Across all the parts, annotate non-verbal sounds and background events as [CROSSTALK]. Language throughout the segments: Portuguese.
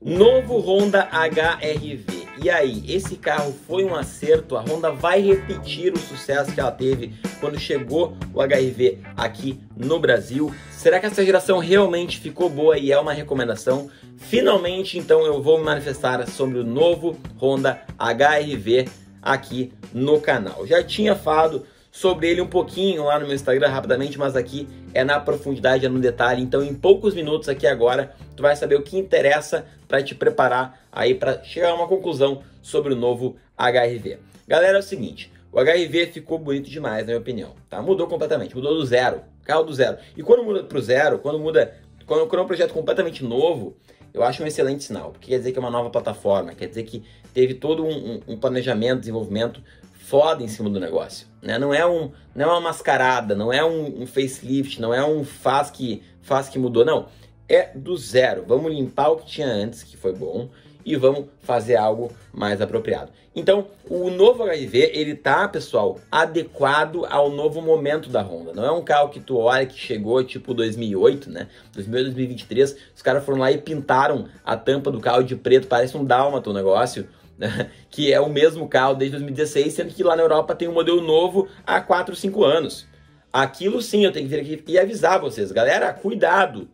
Novo Honda HRV. E aí, esse carro foi um acerto? A Honda vai repetir o sucesso que ela teve quando chegou o HRV aqui no Brasil? Será que essa geração realmente ficou boa e é uma recomendação? Finalmente, então, eu vou me manifestar sobre o novo Honda HRV aqui no canal. Já tinha falado sobre ele um pouquinho lá no meu Instagram rapidamente, mas aqui é na profundidade, é no detalhe. Então, em poucos minutos aqui agora, tu vai saber o que interessa para te preparar aí para chegar a uma conclusão sobre o novo HRV. Galera, é o seguinte, o HRV ficou bonito demais, na minha opinião, tá? Mudou completamente, mudou do zero, carro do zero. E quando muda pro zero, quando muda, quando, quando é um projeto completamente novo, eu acho um excelente sinal, porque quer dizer que é uma nova plataforma, quer dizer que teve todo um, um, um planejamento, desenvolvimento foda em cima do negócio. Né? Não, é um, não é uma mascarada, não é um, um facelift, não é um faz que, faz que mudou, não. É do zero. Vamos limpar o que tinha antes, que foi bom, e vamos fazer algo mais apropriado. Então, o novo HIV, ele tá, pessoal, adequado ao novo momento da Honda. Não é um carro que tu olha que chegou tipo 2008, né? 2008, 2023, os caras foram lá e pintaram a tampa do carro de preto, parece um dálmata o negócio né? [LAUGHS] que é o mesmo carro desde 2016, sendo que lá na Europa tem um modelo novo há 4, 5 anos. Aquilo sim, eu tenho que vir aqui e avisar vocês, galera, cuidado,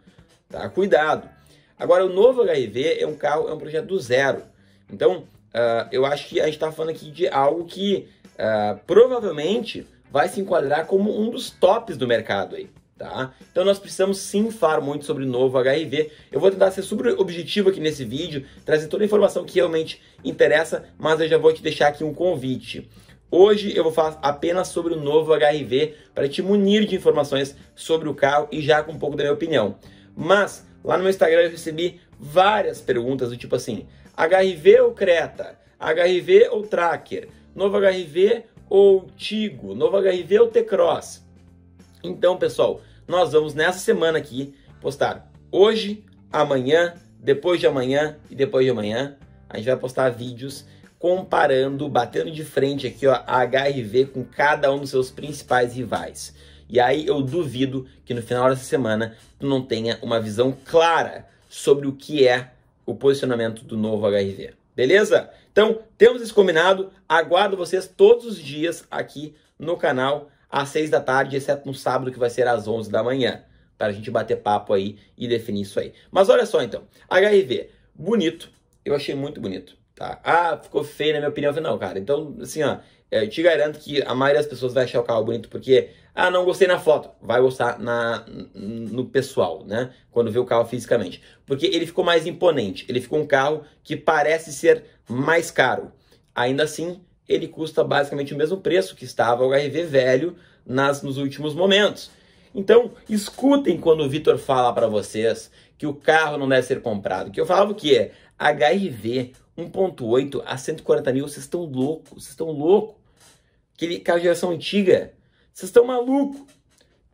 tá? Cuidado. Agora, o novo HIV é um carro, é um projeto do zero. Então, uh, eu acho que a gente está falando aqui de algo que uh, provavelmente vai se enquadrar como um dos tops do mercado aí. Tá? Então nós precisamos sim falar muito sobre o novo HIV. Eu vou tentar ser super objetivo aqui nesse vídeo, trazer toda a informação que realmente interessa, mas eu já vou te deixar aqui um convite. Hoje eu vou falar apenas sobre o novo HIV para te munir de informações sobre o carro e já com um pouco da minha opinião. Mas lá no meu Instagram eu recebi várias perguntas do tipo assim: HIV ou Creta? HIV ou Tracker? Novo HIV ou Tigo? Novo HIV ou T-Cross? Então, pessoal, nós vamos nessa semana aqui postar hoje, amanhã, depois de amanhã e depois de amanhã. A gente vai postar vídeos comparando, batendo de frente aqui, ó, a HRV com cada um dos seus principais rivais. E aí eu duvido que no final dessa semana tu não tenha uma visão clara sobre o que é o posicionamento do novo HRV. Beleza? Então, temos isso combinado. Aguardo vocês todos os dias aqui no canal às 6 da tarde, exceto no sábado, que vai ser às 11 da manhã, para a gente bater papo aí e definir isso aí. Mas olha só então, HRV, bonito, eu achei muito bonito, tá? Ah, ficou feio na minha opinião, não, cara, então assim, ó, é, eu te garanto que a maioria das pessoas vai achar o carro bonito porque, ah, não gostei na foto, vai gostar na, no pessoal, né? Quando vê o carro fisicamente. Porque ele ficou mais imponente, ele ficou um carro que parece ser mais caro. Ainda assim, ele custa basicamente o mesmo preço que estava o HRV velho nas, nos últimos momentos. Então, escutem quando o Vitor fala para vocês que o carro não deve ser comprado. Que eu falava o quê? HRV 1.8 a 140 mil, vocês estão loucos, vocês estão loucos. Aquele carro de geração antiga, vocês estão malucos.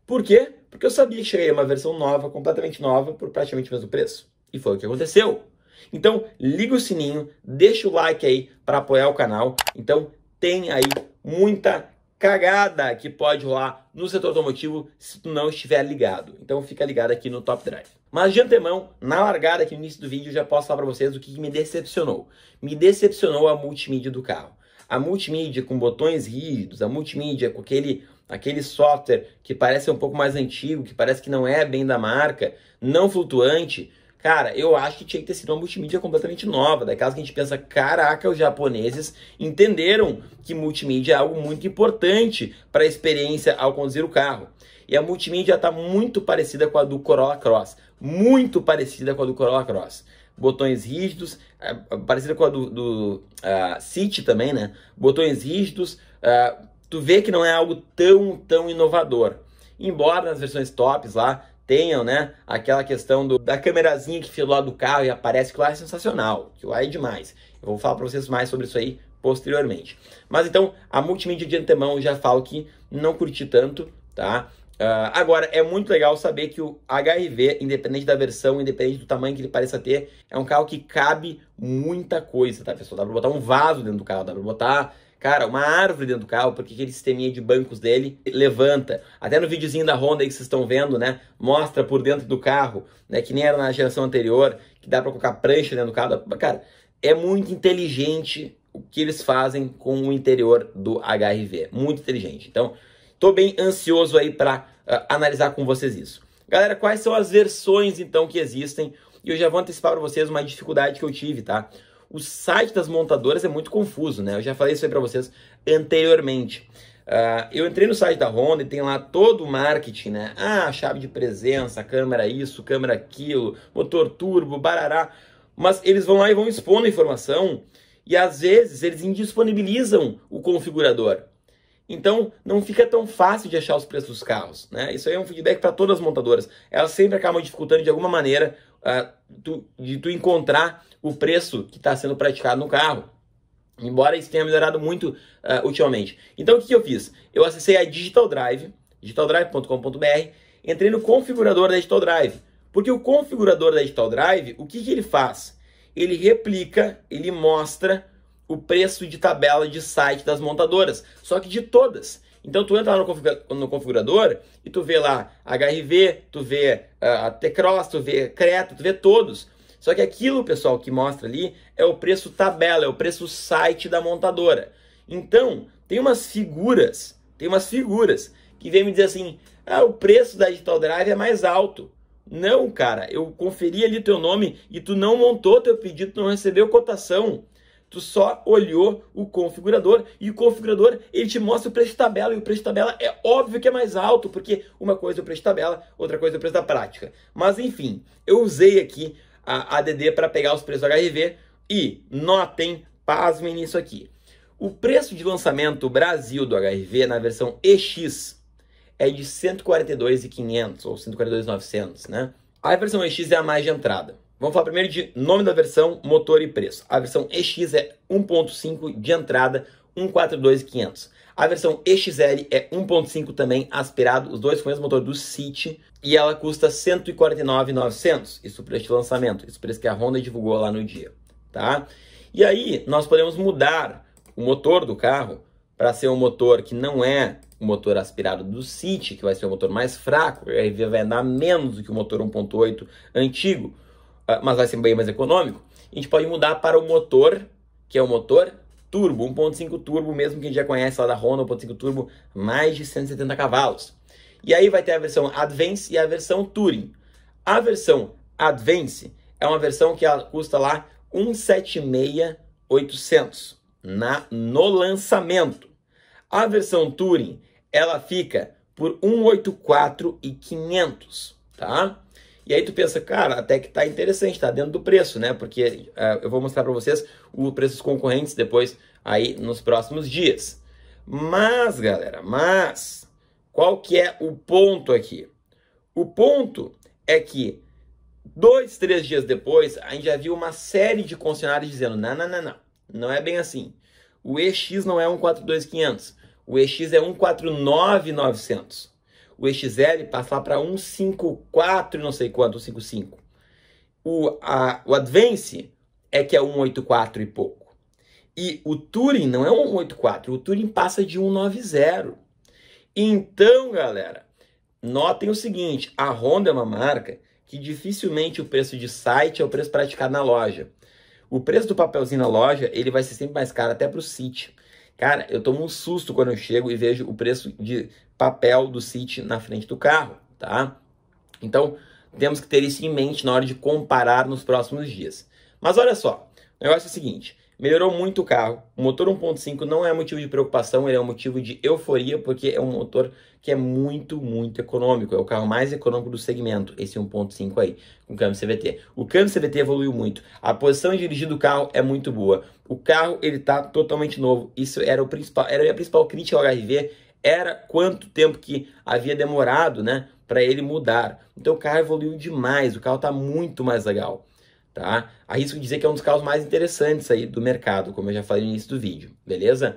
Por quê? Porque eu sabia que chegaria uma versão nova, completamente nova, por praticamente o mesmo preço. E foi o que aconteceu. Então, liga o sininho, deixa o like aí para apoiar o canal. Então, tem aí muita cagada que pode rolar no setor automotivo se tu não estiver ligado. Então fica ligado aqui no Top Drive. Mas de antemão, na largada aqui no início do vídeo, já posso falar para vocês o que me decepcionou. Me decepcionou a multimídia do carro. A multimídia com botões rígidos, a multimídia com aquele, aquele software que parece um pouco mais antigo, que parece que não é bem da marca, não flutuante, Cara, eu acho que tinha que ter sido uma multimídia completamente nova, daquelas que a gente pensa, caraca, os japoneses entenderam que multimídia é algo muito importante para a experiência ao conduzir o carro. E a multimídia está muito parecida com a do Corolla Cross, muito parecida com a do Corolla Cross. Botões rígidos, eh, parecida com a do, do uh, City também, né? Botões rígidos, uh, tu vê que não é algo tão, tão inovador embora nas versões tops lá tenham, né, aquela questão do, da câmerazinha que fica do lado do carro e aparece que lá é sensacional, que lá é demais. Eu vou falar para vocês mais sobre isso aí posteriormente. Mas então, a multimídia de antemão eu já falo que não curti tanto, tá? Uh, agora, é muito legal saber que o HRV, independente da versão, independente do tamanho que ele pareça ter, é um carro que cabe muita coisa, tá, pessoal? Dá pra botar um vaso dentro do carro, dá pra botar Cara, uma árvore dentro do carro, porque aquele sisteminha de bancos dele levanta. Até no videozinho da Honda aí que vocês estão vendo, né? Mostra por dentro do carro, né? Que nem era na geração anterior, que dá para colocar prancha dentro do carro. Cara, é muito inteligente o que eles fazem com o interior do HRV. Muito inteligente. Então, tô bem ansioso aí para uh, ah, analisar com vocês isso. Galera, quais são as versões então que existem? E eu já vou antecipar para vocês uma dificuldade que eu tive, tá? o site das montadoras é muito confuso, né? Eu já falei isso aí para vocês anteriormente. Uh, eu entrei no site da Honda e tem lá todo o marketing, né? Ah, chave de presença, câmera isso, câmera aquilo, motor turbo, barará. Mas eles vão lá e vão expondo a informação e às vezes eles indisponibilizam o configurador. Então não fica tão fácil de achar os preços dos carros, né? Isso aí é um feedback para todas as montadoras. Elas sempre acabam dificultando de alguma maneira uh, tu, de tu encontrar o preço que está sendo praticado no carro. Embora isso tenha melhorado muito uh, ultimamente. Então o que, que eu fiz? Eu acessei a Digital Drive, digitaldrive.com.br, entrei no configurador da Digital Drive. Porque o configurador da Digital Drive, o que, que ele faz? Ele replica, ele mostra o preço de tabela de site das montadoras, só que de todas. Então tu entra lá no, configurador e tu vê lá HRV, tu vê uh, a T-Cross, tu vê Creta, tu vê todos. Só que aquilo, pessoal, que mostra ali é o preço tabela, é o preço site da montadora. Então, tem umas figuras, tem umas figuras que vem me dizer assim: "Ah, o preço da Digital Drive é mais alto". Não, cara, eu conferi ali teu nome e tu não montou teu pedido, tu não recebeu cotação. Tu só olhou o configurador e o configurador ele te mostra o preço de tabela e o preço de tabela é óbvio que é mais alto porque uma coisa é o preço de tabela, outra coisa é o preço da prática. Mas enfim, eu usei aqui a ADD para pegar os preços do HIV. E notem, pasmem nisso aqui. O preço de lançamento Brasil do HRV na versão EX é de 142,500 ou 142,900, né? A versão EX é a mais de entrada. Vamos falar primeiro de nome da versão, motor e preço. A versão EX é 1.5 de entrada, 142.500. A versão EXL é 1.5 também aspirado, os dois com o mesmo motor do City, e ela custa 149.900, isso para este lançamento, isso preço que a Honda divulgou lá no dia, tá? E aí nós podemos mudar o motor do carro para ser um motor que não é o motor aspirado do City, que vai ser o motor mais fraco, o RV vai andar menos do que o motor 1.8 antigo, ah, mas vai ser bem mais econômico. A gente pode mudar para o motor, que é o motor turbo, 1.5 turbo, mesmo quem já conhece lá da Honda, 1.5 turbo, mais de 170 cavalos. E aí vai ter a versão Advance e a versão Touring. A versão Advance é uma versão que ela custa lá 176,800 na no lançamento. A versão Touring, ela fica por 184,500, tá? E aí tu pensa, cara, até que tá interessante, tá dentro do preço, né? Porque uh, eu vou mostrar para vocês preço preços concorrentes depois aí nos próximos dias. Mas, galera, mas qual que é o ponto aqui? O ponto é que dois, três dias depois, a gente já viu uma série de concessionários dizendo: não, não, não, não, não é bem assim. O EX não é 142500, o EX é 149900 o EXL passar para 154 não sei quanto, 155. O, a, o Advance é que é 184 e pouco. E o Turing não é 184, o Turing passa de 190. Então, galera, notem o seguinte, a Honda é uma marca que dificilmente o preço de site é o preço praticado na loja. O preço do papelzinho na loja, ele vai ser sempre mais caro até para o site. Cara, eu tomo um susto quando eu chego e vejo o preço de papel do City na frente do carro, tá? Então, temos que ter isso em mente na hora de comparar nos próximos dias. Mas olha só, o negócio é o seguinte, Melhorou muito o carro. O motor 1.5 não é motivo de preocupação, ele é um motivo de euforia, porque é um motor que é muito, muito econômico. É o carro mais econômico do segmento, esse 1.5 aí, com câmbio CVT. O câmbio CVT evoluiu muito. A posição de dirigir do carro é muito boa. O carro, ele tá totalmente novo. Isso era o principal, era a principal crítica ao HRV, era quanto tempo que havia demorado, né, para ele mudar. Então o carro evoluiu demais, o carro tá muito mais legal tá? Arrisco dizer que é um dos carros mais interessantes aí do mercado, como eu já falei no início do vídeo, beleza?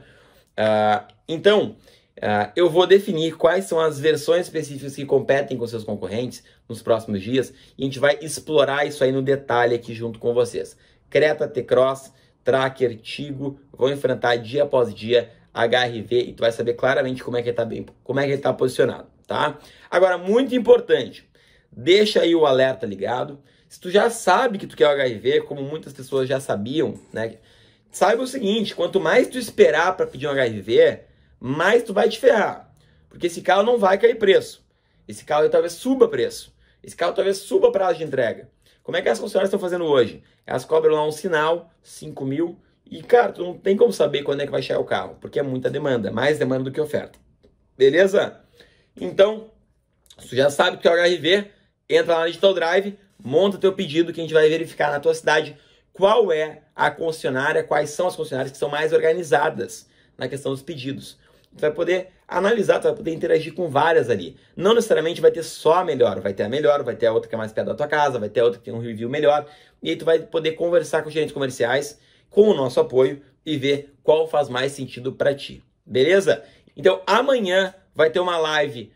Uh, então, uh, eu vou definir quais são as versões específicas que competem com seus concorrentes nos próximos dias e a gente vai explorar isso aí no detalhe aqui junto com vocês. Creta, T-Cross, Tracker, Tigo vão enfrentar dia após dia HRV e tu vai saber claramente como é que ele está bem, como é que ele tá posicionado, tá? Agora, muito importante, deixa aí o alerta ligado. Se tu já sabe que tu quer o HIV, como muitas pessoas já sabiam, né? Saiba o seguinte, quanto mais tu esperar para pedir um HIV, mais tu vai te ferrar. Porque esse carro não vai cair preço. Esse carro talvez suba preço. Esse carro talvez suba prazo de entrega. Como é que as concessionárias estão fazendo hoje? Elas cobram lá um sinal, 5 mil, e, cara, tu não tem como saber quando é que vai chegar o carro, porque é muita demanda, mais demanda do que oferta. Beleza? Então, se tu já sabe que é o HIV, entra lá na Digital Drive, monta o teu pedido que a gente vai verificar na tua cidade qual é a concessionária, quais são as concessionárias que são mais organizadas na questão dos pedidos. Tu vai poder analisar, tu vai poder interagir com várias ali. Não necessariamente vai ter só a melhor, vai ter a melhor, vai ter a outra que é mais perto da tua casa, vai ter a outra que tem um review melhor. E aí tu vai poder conversar com os gerentes comerciais, com o nosso apoio e ver qual faz mais sentido para ti. Beleza? Então amanhã vai ter uma live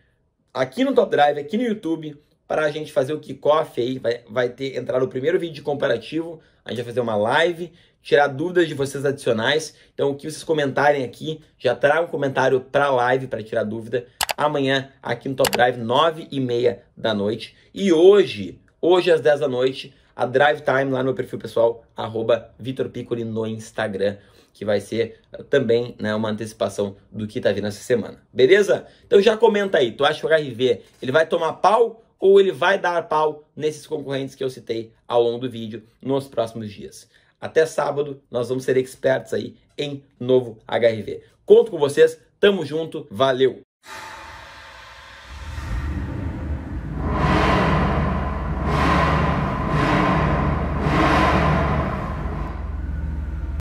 aqui no Top Drive, aqui no YouTube, para a gente fazer o kickoff aí. Vai, vai ter entrar o primeiro vídeo comparativo. A gente vai fazer uma live, tirar dúvidas de vocês adicionais. Então, o que vocês comentarem aqui, já traga um comentário para a live para tirar dúvida. Amanhã, aqui no Top Drive, 9 e meia da noite. E hoje, hoje às 10 da noite, a Drive Time lá no meu perfil pessoal, arroba Piccoli no Instagram, que vai ser também né, uma antecipação do que tá vindo essa semana. Beleza? Então já comenta aí, tu acha que o HRV ele vai tomar pau ou ele vai dar pau nesses concorrentes que eu citei ao longo do vídeo nos próximos dias. Até sábado, nós vamos ser expertos aí em novo HRV. Conto com vocês, tamo junto, valeu!